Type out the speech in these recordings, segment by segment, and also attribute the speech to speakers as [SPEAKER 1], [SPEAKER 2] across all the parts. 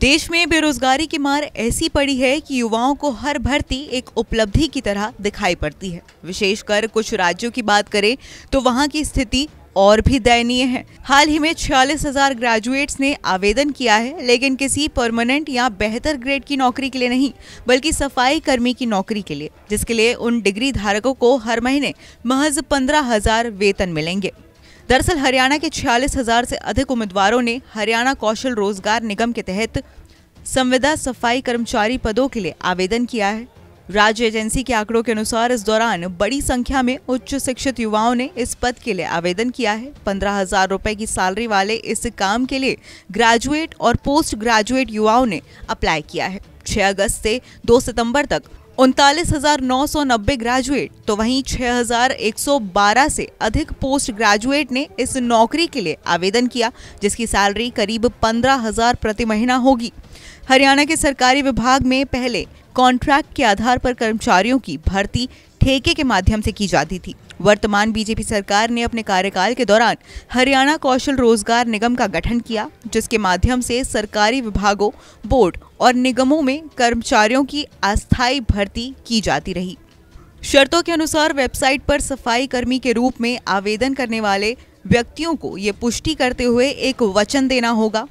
[SPEAKER 1] देश में बेरोजगारी की मार ऐसी पड़ी है कि युवाओं को हर भर्ती एक उपलब्धि की तरह दिखाई पड़ती है विशेषकर कुछ राज्यों की बात करें तो वहां की स्थिति और भी दयनीय है हाल ही में छियालीस हजार ग्रेजुएट्स ने आवेदन किया है लेकिन किसी परमानेंट या बेहतर ग्रेड की नौकरी के लिए नहीं बल्कि सफाई कर्मी की नौकरी के लिए जिसके लिए उन डिग्री धारकों को हर महीने महज पंद्रह हजार वेतन मिलेंगे दरअसल हरियाणा के छियालीस हजार से अधिक उम्मीदवारों ने हरियाणा कौशल रोजगार निगम के तहत संविदा सफाई कर्मचारी पदों के लिए आवेदन किया है राज्य एजेंसी के आंकड़ों के अनुसार इस दौरान बड़ी संख्या में उच्च शिक्षित युवाओं ने इस पद के लिए आवेदन किया है पंद्रह हजार रुपए की सैलरी वाले इस काम के लिए ग्रेजुएट और पोस्ट ग्रेजुएट युवाओं ने अप्लाई किया है 6 अगस्त से 2 सितंबर तक उनतालीस हजार नौ सौ नब्बे ग्रेजुएट तो वहीं 6,112 से अधिक पोस्ट ग्रेजुएट ने इस नौकरी के लिए आवेदन किया जिसकी सैलरी करीब पंद्रह हजार प्रति महीना होगी हरियाणा के सरकारी विभाग में पहले कॉन्ट्रैक्ट के आधार पर कर्मचारियों की भर्ती ठेके के माध्यम से की जाती थी वर्तमान बीजेपी सरकार ने अपने कार्यकाल के दौरान हरियाणा कौशल रोजगार निगम का गठन किया जिसके माध्यम से सरकारी विभागों बोर्ड और निगमों में कर्मचारियों की अस्थायी भर्ती की जाती रही शर्तों के अनुसार वेबसाइट पर सफाई कर्मी के रूप में आवेदन करने वाले व्यक्तियों को ये पुष्टि करते हुए एक वचन देना होगा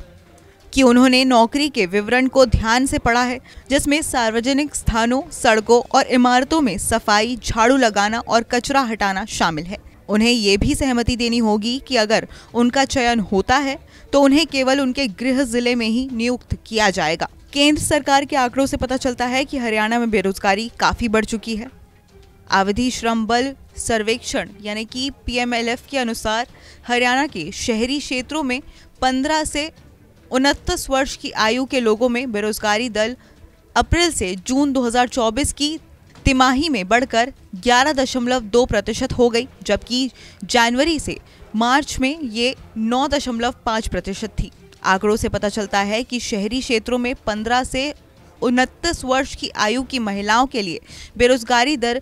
[SPEAKER 1] कि उन्होंने नौकरी के विवरण को ध्यान से पढ़ा है जिसमें सार्वजनिक स्थानों सड़कों और इमारतों में सफाई झाड़ू लगाना और कचरा हटाना शामिल है उन्हें ये भी सहमति देनी होगी कि अगर उनका चयन होता है तो उन्हें केवल उनके गृह जिले में ही नियुक्त किया जाएगा केंद्र सरकार के आंकड़ों से पता चलता है कि हरियाणा में बेरोजगारी काफी बढ़ चुकी है अवधि श्रम बल सर्वेक्षण यानी कि पीएमएलएफ के अनुसार हरियाणा के शहरी क्षेत्रों में 15 से उनतीस वर्ष की आयु के लोगों में बेरोजगारी दल अप्रैल से जून 2024 की तिमाही में बढ़कर 11.2 प्रतिशत हो गई जबकि जनवरी से मार्च में ये 9.5 प्रतिशत थी आंकड़ों से पता चलता है कि शहरी क्षेत्रों में 15 से उनतीस वर्ष की आयु की महिलाओं के लिए बेरोजगारी दर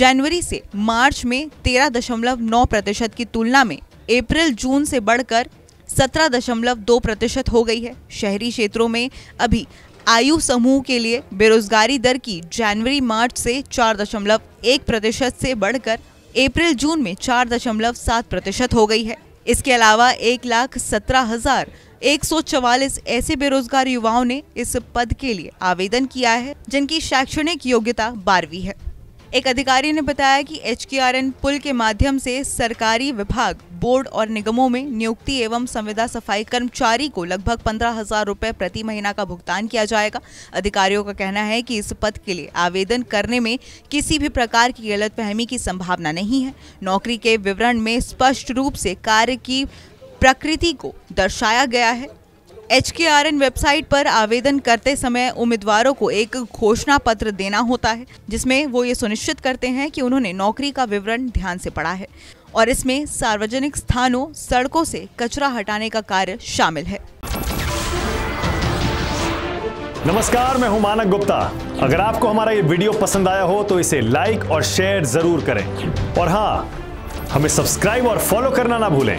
[SPEAKER 1] जनवरी से मार्च में 13.9 प्रतिशत की तुलना में अप्रैल जून से बढ़कर सत्रह दशमलव दो प्रतिशत हो गई है शहरी क्षेत्रों में अभी आयु समूह के लिए बेरोजगारी दर की जनवरी मार्च से चार दशमलव एक प्रतिशत से बढ़कर अप्रैल जून में चार दशमलव सात प्रतिशत हो गई है इसके अलावा एक लाख सत्रह हजार एक सौ चवालीस ऐसे बेरोजगार युवाओं ने इस पद के लिए आवेदन किया है जिनकी शैक्षणिक योग्यता बारहवीं है एक अधिकारी ने बताया कि एच पुल के माध्यम से सरकारी विभाग बोर्ड और निगमों में नियुक्ति एवं संविदा सफाई कर्मचारी को लगभग पंद्रह हजार रूपए प्रति महीना का भुगतान किया जाएगा अधिकारियों का कहना है कि इस पद के लिए आवेदन करने में किसी भी प्रकार की गलतफहमी की संभावना नहीं है नौकरी के विवरण में स्पष्ट रूप से कार्य की प्रकृति को दर्शाया गया है एच के आर एन वेबसाइट पर आवेदन करते समय उम्मीदवारों को एक घोषणा पत्र देना होता है जिसमें वो ये सुनिश्चित करते हैं कि उन्होंने नौकरी का विवरण ध्यान से पढ़ा है और इसमें सार्वजनिक स्थानों सड़कों से कचरा हटाने का कार्य शामिल है नमस्कार मैं हूं मानक गुप्ता अगर आपको हमारा ये वीडियो पसंद आया हो तो इसे लाइक और शेयर जरूर करें और हाँ हमें सब्सक्राइब और फॉलो करना ना भूलें